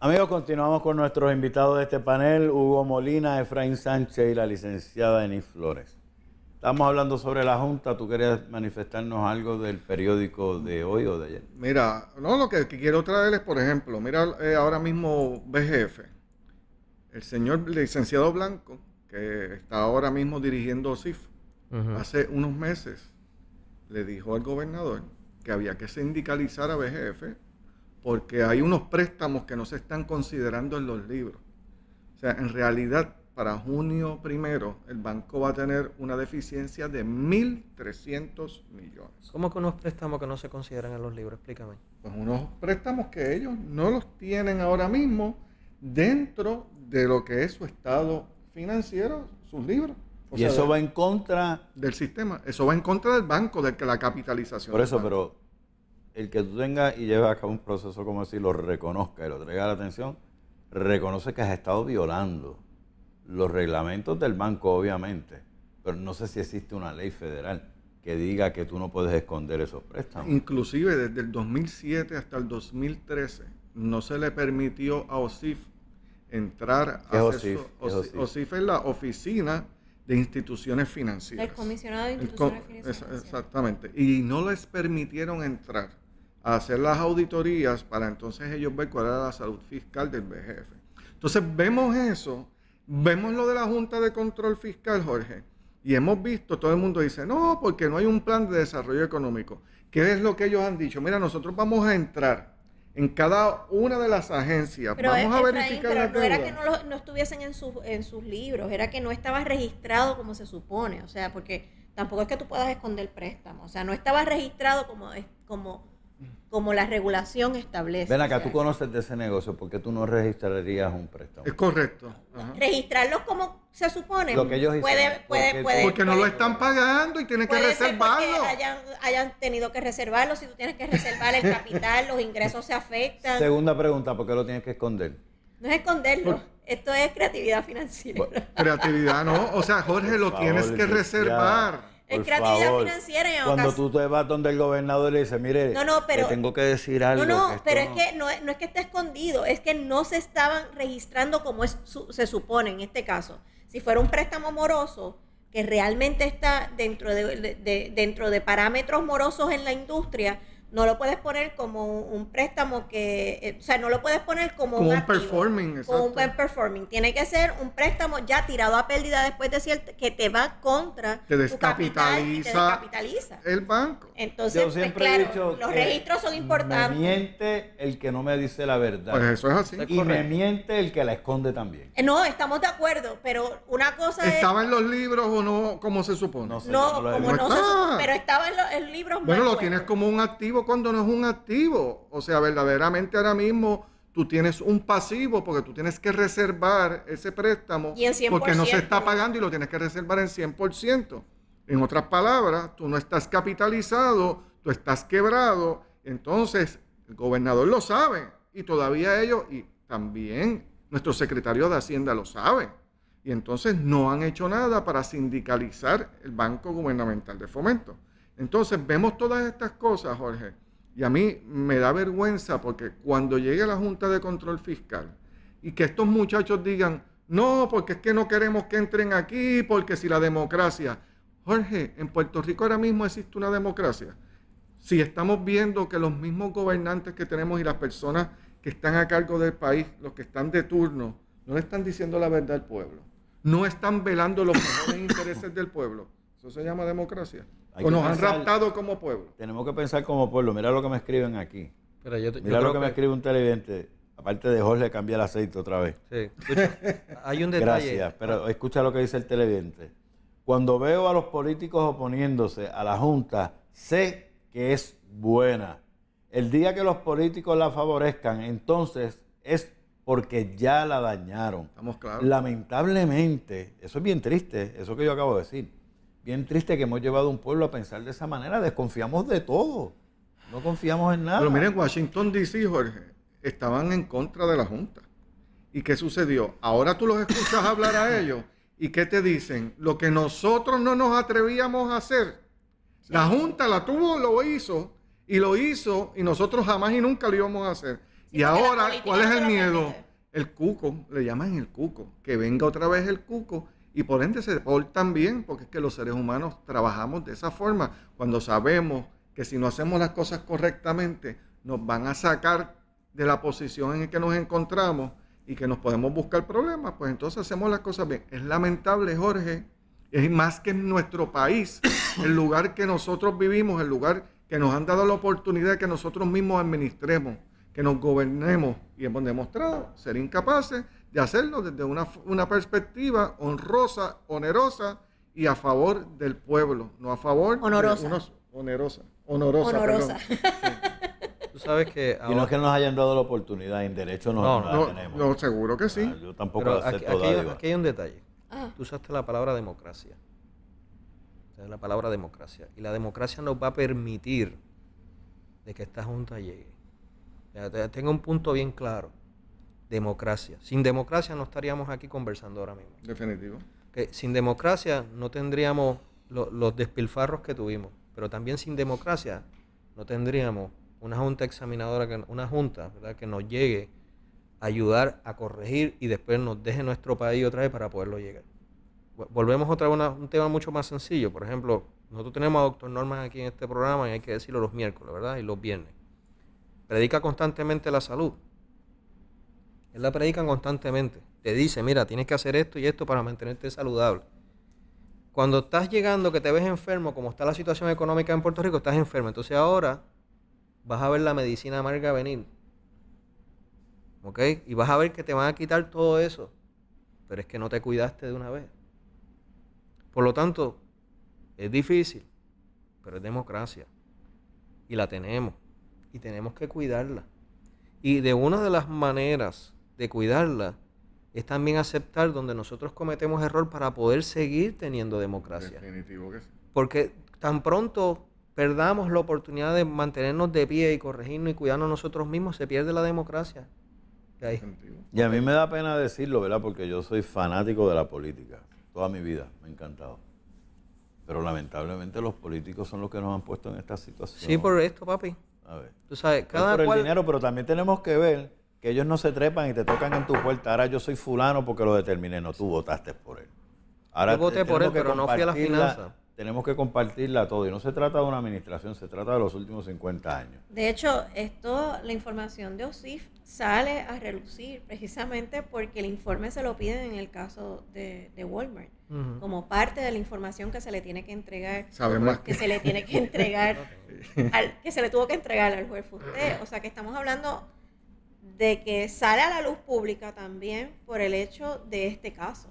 Amigos, continuamos con nuestros invitados de este panel, Hugo Molina, Efraín Sánchez y la licenciada Denis Flores. Estamos hablando sobre la Junta, tú querías manifestarnos algo del periódico de hoy o de ayer. Mira, no, lo que, quiero traerles, por ejemplo, mira eh, ahora mismo BGF, el señor licenciado Blanco, que está ahora mismo dirigiendo CIF, hace unos meses le dijo al gobernador que había que sindicalizar a BGF porque hay unos préstamos que no se están considerando en los libros. O sea, en realidad, para junio primero, el banco va a tener una deficiencia de 1.300 millones. ¿Cómo que unos préstamos que no se consideran en los libros? Explícame. Pues unos préstamos que ellos no los tienen ahora mismo dentro de lo que es su estado financiero, sus libros. y eso va en contra del sistema, eso va en contra del banco, de que la capitalización. Por eso, pero el que tú tengas y lleves a cabo un proceso como decir, lo reconozca y lo traiga a la atención, reconoce que has estado violando los reglamentos del banco, obviamente, pero no sé si existe una ley federal que diga que tú no puedes esconder esos préstamos. Inclusive desde el 2007 hasta el 2013 no se le permitió a OSIF entrar a OSIF? OSIF? es la oficina de instituciones financieras. El comisionado de instituciones financieras. Exactamente. Y no les permitieron entrar a hacer las auditorías para entonces ellos ver cuál era la salud fiscal del BGF. Entonces vemos eso, vemos lo de la Junta de Control Fiscal, Jorge, y hemos visto, todo el mundo dice, no, porque no hay un plan de desarrollo económico. ¿Qué es lo que ellos han dicho? Mira, nosotros vamos a entrar en cada una de las agencias. Vamos a verificar la no era que no, estuviesen en, sus, en sus libros, era que no estaba registrado como se supone, o sea, porque tampoco es que tú puedas esconder préstamo, o sea, no estaba registrado como, como como la regulación establece. Ven acá, tú conoces de ese negocio, Porque tú no registrarías un préstamo? Es correcto. Registrarlo como se supone. Lo que ellos puede, puede, porque, no lo están pagando y tienen que reservarlo. Hayan, hayan tenido que reservarlo, si tú tienes que reservar el capital, los ingresos se afectan. Segunda pregunta, ¿por qué lo tienes que esconder? No es esconderlo. Esto es creatividad financiera. creatividad, no. O sea, Jorge, lo tienes que reservar es creatividad financiera en Cuando tú te vas donde el gobernador le dice, mire, no, pero, tengo que decir algo. No, no, pero es que no, es que esté escondido, es que no se estaban registrando como se supone en este caso. Si fuera un préstamo moroso, que realmente está dentro de, dentro de parámetros morosos en la industria, no lo puedes poner como un préstamo que, eh, o sea, no lo puedes poner como, un, un performing, como un performing. Tiene que ser un préstamo ya tirado a pérdida después de cierto que te va contra te descapitaliza, te descapitaliza el banco. Entonces, pues, los registros son importantes. Me miente el que no me dice la verdad. Pues eso es así. Y me miente el que la esconde también. Eh, no, estamos de acuerdo, pero una cosa ¿Estaba en los libros o no como se supone? No, como no, se supone, ah. pero estaba en los, libros Bueno, lo tienes como un activo cuando no es un activo. O sea, verdaderamente ahora mismo tú tienes un pasivo porque tú tienes que reservar ese préstamo porque no se está pagando y lo tienes que reservar en 100%. En otras palabras, tú no estás capitalizado, tú estás quebrado. Entonces, el gobernador lo sabe y todavía ellos, y también nuestro secretario de Hacienda lo sabe. Y entonces no han hecho nada para sindicalizar el Banco Gubernamental de Fomento. Entonces vemos todas estas cosas, Jorge, y a mí me da vergüenza porque cuando llegue la Junta de Control Fiscal y que estos muchachos digan, no, porque es que no queremos que entren aquí, porque si la democracia... Jorge, en Puerto Rico ahora mismo existe una democracia. Si estamos viendo que los mismos gobernantes que tenemos y las personas que están a cargo del país, los que están de turno, no le están diciendo la verdad al pueblo, no están velando los mejores intereses del pueblo. Eso se llama democracia. o nos han raptado como pueblo. Tenemos que pensar como pueblo. Mira lo que me escriben aquí. Pero Mira lo que, me escribe un televidente. Aparte de Jorge, cambia el aceite otra vez. Sí. hay un detalle. Gracias, pero escucha lo que dice el televidente. Cuando veo a los políticos oponiéndose a la Junta, sé que es buena. El día que los políticos la favorezcan, entonces es porque ya la dañaron. Estamos claros. Lamentablemente, eso es bien triste, eso que yo acabo de decir bien triste que hemos llevado a un pueblo a pensar de esa manera. Desconfiamos de todo. No confiamos en nada. Pero miren, Washington DC, Jorge, estaban en contra de la Junta. ¿Y qué sucedió? Ahora tú los escuchas hablar a ellos y ¿qué te dicen? Lo que nosotros no nos atrevíamos a hacer. La Junta la tuvo, lo hizo y lo hizo y nosotros jamás y nunca lo íbamos a hacer. y ahora, ¿cuál es el miedo? El cuco, le llaman el cuco. Que venga otra vez el cuco y por ende se portan bien, porque es que los seres humanos trabajamos de esa forma, cuando sabemos que si no hacemos las cosas correctamente, nos van a sacar de la posición en la que nos encontramos y que nos podemos buscar problemas, pues entonces hacemos las cosas bien. Es lamentable, Jorge, es más que en nuestro país, el lugar que nosotros vivimos, el lugar que nos han dado la oportunidad de que nosotros mismos administremos, que nos gobernemos y hemos demostrado ser incapaces de hacerlo desde una, perspectiva honrosa, onerosa y a favor del pueblo, no a favor honorosa. onerosa, honorosa. Tú sabes que y no es que nos hayan dado la oportunidad, en derecho no, no, tenemos. No, seguro que sí. Ah, yo tampoco aquí, hay, un detalle. Ah. Tú usaste la palabra democracia. la palabra democracia. Y la democracia nos va a permitir de que esta junta llegue. tengo un punto bien claro democracia. Sin democracia no estaríamos aquí conversando ahora mismo. Definitivo. Que sin democracia no tendríamos los despilfarros que tuvimos, pero también sin democracia no tendríamos una junta examinadora, una junta que nos llegue a ayudar a corregir y después nos deje nuestro país otra vez para poderlo llegar. Volvemos otra a un tema mucho más sencillo. Por ejemplo, nosotros tenemos a Doctor Norman aquí en este programa y hay que decirlo los miércoles, ¿verdad? Y los viernes. Predica constantemente la salud la predican constantemente. Te dice, mira, tienes que hacer esto y esto para mantenerte saludable. Cuando estás llegando, que te ves enfermo, como está la situación económica en Puerto Rico, estás enfermo. Entonces ahora vas a ver la medicina amarga venir. ¿Ok? Y vas a ver que te van a quitar todo eso. Pero es que no te cuidaste de una vez. Por lo tanto, es difícil, pero es democracia. Y la tenemos. Y tenemos que cuidarla. Y de una de las maneras de cuidarla, es también aceptar donde nosotros cometemos error para poder seguir teniendo democracia. Definitivo que sí. Porque tan pronto perdamos la oportunidad de mantenernos de pie y corregirnos y cuidarnos nosotros mismos, se pierde la democracia. Y a mí me da pena decirlo, ¿verdad? Porque yo soy fanático de la política, toda mi vida, me ha encantado. Pero lamentablemente los políticos son los que nos han puesto en esta situación. Sí, por esto, papi. A ver. Tú sabes, cada es por el dinero, pero también tenemos que ver que ellos no se trepan y te tocan en tu puerta. Ahora yo soy fulano porque lo determiné, no tú votaste por él. Ahora yo voté por él, pero no fui a la finanza. Tenemos que compartirla todo y no se trata de una administración, se trata de los últimos 50 años. De hecho, esto, la información de OSIF sale a relucir precisamente porque el informe se lo piden en el caso de, Walmart, como parte de la información que se le tiene que entregar, que se le tiene que entregar, al, que se le tuvo que entregar al juez Fusté. O sea que estamos hablando de que sale a la luz pública también por el hecho de este caso.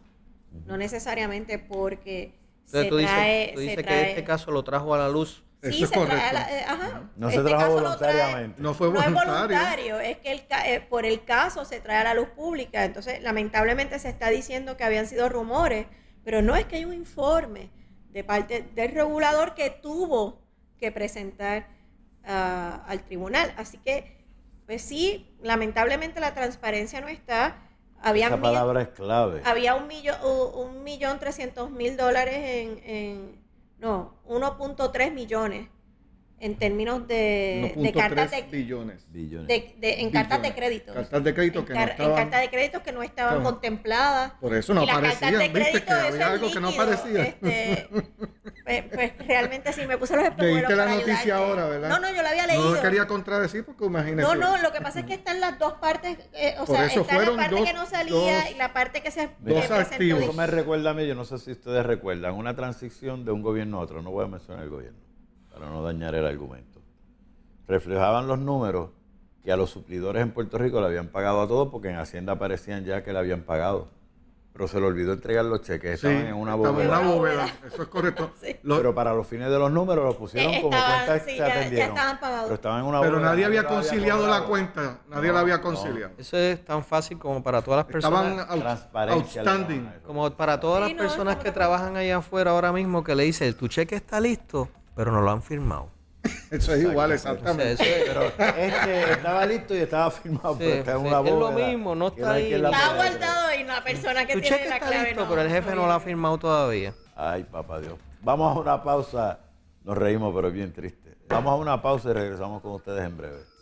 No necesariamente porque se trae... que este caso lo trajo a la luz. Sí, es se correcto. Trae eh, No se este trajo voluntariamente. no fue voluntario. es voluntario, es que el, eh, por el caso se trae a la luz pública. Entonces, lamentablemente se está diciendo que habían sido rumores, pero no es que hay un informe de parte del regulador que tuvo que presentar ah, al tribunal. Así que pues sí, lamentablemente la transparencia no está. Había palabra es clave. Había un millón, un millón trescientos mil dólares en, en no, 1.3 millones en términos de, cartas de billones. De, en cartas de crédito. Cartas de crédito en no cartas de crédito que no estaban contempladas. Por eso no aparecían, de crédito, algo que no aparecía. Este, pues, pues, realmente sí me puse los Leíste la noticia ahora, ¿verdad? No, no, yo la había leído. No quería contradecir porque imagínese. No, no, lo que pasa es que están las dos partes, eh, o sea, está la parte que no salía y la parte que se eh, Dos activos. me recuerda a mí, yo no sé si ustedes recuerdan, una transición de un gobierno a otro, no voy a mencionar el gobierno para no dañar el argumento. Reflejaban los números que a los suplidores en Puerto Rico le habían pagado a todos porque en Hacienda parecían ya que le habían pagado. Pero se le olvidó entregar los cheques, estaban en una bóveda. en bóveda, eso es correcto. pero para los fines de los números los pusieron eh, como cuenta sí, pero nadie había conciliado la cuenta, nadie la había conciliado. Eso es tan fácil como para todas las personas. Estaban outstanding. Como para todas las personas que trabajan allá afuera ahora mismo que le dicen, tu cheque está listo pero no lo han firmado. Eso es igual, exactamente. pero este estaba listo y estaba firmado, pero está en sí, Es lo mismo, no está ahí. Está guardado y la persona que tiene la clave no. Pero el jefe no lo ha firmado todavía. Ay, papá Dios. Vamos a una pausa. Nos reímos, pero es bien triste. Vamos a una pausa y regresamos con ustedes en breve.